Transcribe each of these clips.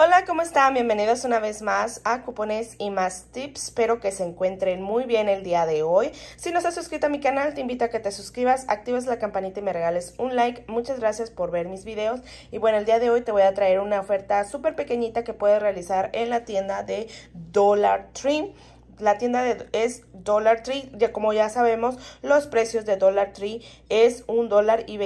Hola, ¿cómo están? Bienvenidos una vez más a Cupones y más Tips. Espero que se encuentren muy bien el día de hoy. Si no estás suscrito a mi canal, te invito a que te suscribas, actives la campanita y me regales un like. Muchas gracias por ver mis videos. Y bueno, el día de hoy te voy a traer una oferta súper pequeñita que puedes realizar en la tienda de Dollar Tree la tienda de, es Dollar Tree. Ya, como ya sabemos, los precios de Dollar Tree es $1.25, dólar y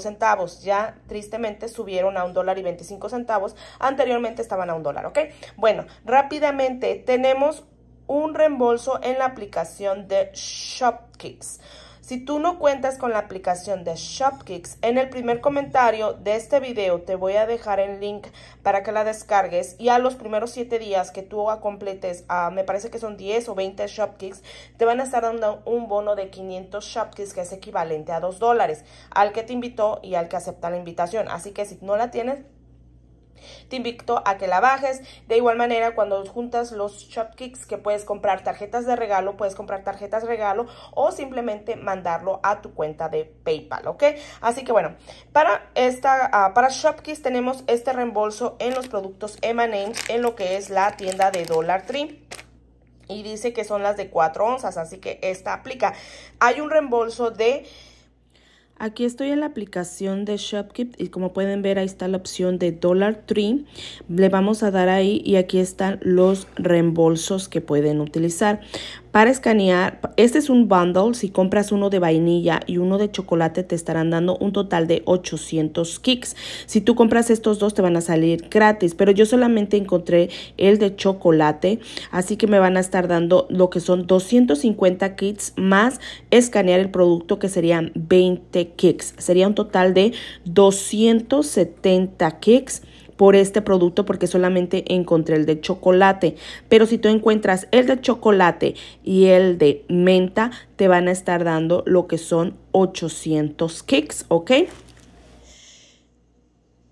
centavos. Ya tristemente subieron a un dólar y centavos. Anteriormente estaban a un dólar, ¿ok? Bueno, rápidamente tenemos un reembolso en la aplicación de ShopKicks. Si tú no cuentas con la aplicación de Shopkicks, en el primer comentario de este video te voy a dejar el link para que la descargues y a los primeros 7 días que tú completes, ah, me parece que son 10 o 20 Shopkicks, te van a estar dando un bono de 500 Shopkicks que es equivalente a 2 dólares al que te invitó y al que acepta la invitación. Así que si no la tienes, te invito a que la bajes. De igual manera, cuando juntas los Shopkicks que puedes comprar tarjetas de regalo, puedes comprar tarjetas de regalo o simplemente mandarlo a tu cuenta de PayPal, ¿ok? Así que bueno, para esta, ah, para Shopkicks tenemos este reembolso en los productos M&M's en lo que es la tienda de Dollar Tree y dice que son las de 4 onzas, así que esta aplica. Hay un reembolso de Aquí estoy en la aplicación de Shopkit y como pueden ver ahí está la opción de Dollar Tree. Le vamos a dar ahí y aquí están los reembolsos que pueden utilizar. Para escanear, este es un bundle, si compras uno de vainilla y uno de chocolate te estarán dando un total de 800 kicks. Si tú compras estos dos te van a salir gratis, pero yo solamente encontré el de chocolate, así que me van a estar dando lo que son 250 kicks más escanear el producto que serían 20 kicks. Sería un total de 270 kicks por este producto porque solamente encontré el de chocolate. Pero si tú encuentras el de chocolate y el de menta, te van a estar dando lo que son 800 kicks, ¿ok?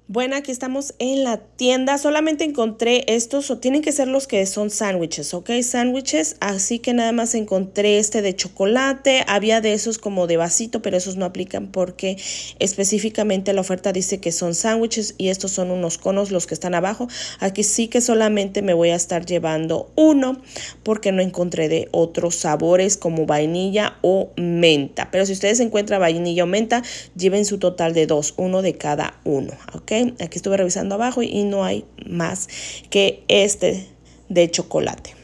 Bueno, aquí estamos en la tienda. Solamente encontré estos, o tienen que ser los que son sándwiches, ¿ok? Sándwiches, así que nada más encontré este de chocolate. Había de esos como de vasito, pero esos no aplican porque específicamente la oferta dice que son sándwiches y estos son unos conos los que están abajo. Aquí sí que solamente me voy a estar llevando uno porque no encontré de otros sabores como vainilla o menta. Pero si ustedes encuentran vainilla o menta, lleven su total de dos, uno de cada uno, ¿ok? Aquí estuve revisando abajo y no hay más que este de chocolate.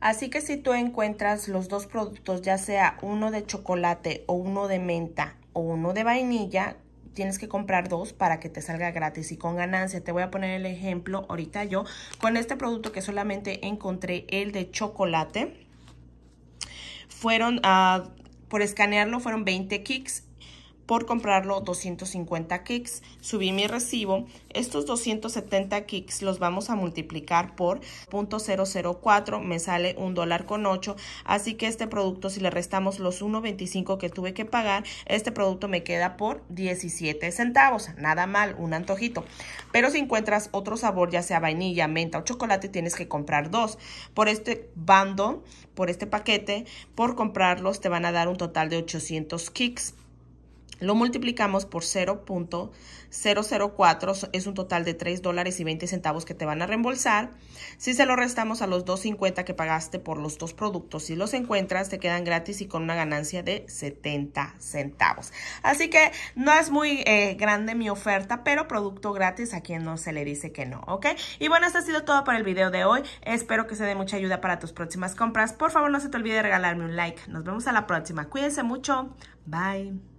Así que si tú encuentras los dos productos, ya sea uno de chocolate o uno de menta o uno de vainilla, tienes que comprar dos para que te salga gratis y con ganancia. Te voy a poner el ejemplo ahorita yo con este producto que solamente encontré el de chocolate. Fueron, ah, por escanearlo, fueron 20 kicks por comprarlo 250 kicks. Subí mi recibo. Estos 270 kicks los vamos a multiplicar por 0.004. Me sale un dólar con 8. Así que este producto, si le restamos los 1.25 que tuve que pagar, este producto me queda por 17 centavos. Nada mal, un antojito. Pero si encuentras otro sabor, ya sea vainilla, menta o chocolate, tienes que comprar dos. Por este bando, por este paquete, por comprarlos, te van a dar un total de 800 kicks lo multiplicamos por 0.004, es un total de $3.20 dólares y centavos que te van a reembolsar. Si se lo restamos a los 2.50 que pagaste por los dos productos, si los encuentras, te quedan gratis y con una ganancia de 70 centavos. Así que no es muy eh, grande mi oferta, pero producto gratis a quien no se le dice que no, ¿ok? Y bueno, esto ha sido todo para el video de hoy. Espero que se dé mucha ayuda para tus próximas compras. Por favor, no se te olvide regalarme un like. Nos vemos a la próxima. Cuídense mucho. Bye.